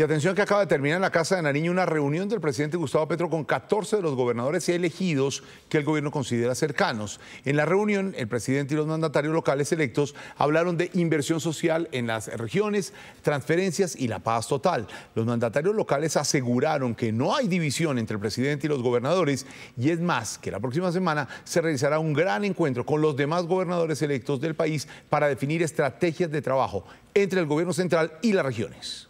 Y atención que acaba de terminar en la Casa de Nariño una reunión del presidente Gustavo Petro con 14 de los gobernadores elegidos que el gobierno considera cercanos. En la reunión, el presidente y los mandatarios locales electos hablaron de inversión social en las regiones, transferencias y la paz total. Los mandatarios locales aseguraron que no hay división entre el presidente y los gobernadores y es más que la próxima semana se realizará un gran encuentro con los demás gobernadores electos del país para definir estrategias de trabajo entre el gobierno central y las regiones.